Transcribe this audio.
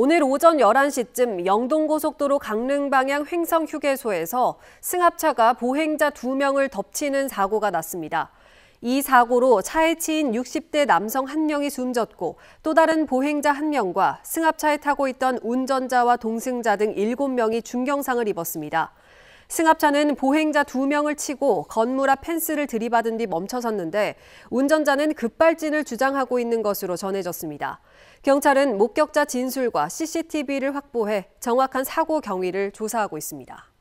오늘 오전 11시쯤 영동고속도로 강릉 방향 횡성 휴게소에서 승합차가 보행자 2명을 덮치는 사고가 났습니다. 이 사고로 차에 치인 60대 남성 1명이 숨졌고 또 다른 보행자 1명과 승합차에 타고 있던 운전자와 동승자 등 7명이 중경상을 입었습니다. 승합차는 보행자 두명을 치고 건물 앞 펜스를 들이받은 뒤 멈춰섰는데 운전자는 급발진을 주장하고 있는 것으로 전해졌습니다. 경찰은 목격자 진술과 CCTV를 확보해 정확한 사고 경위를 조사하고 있습니다.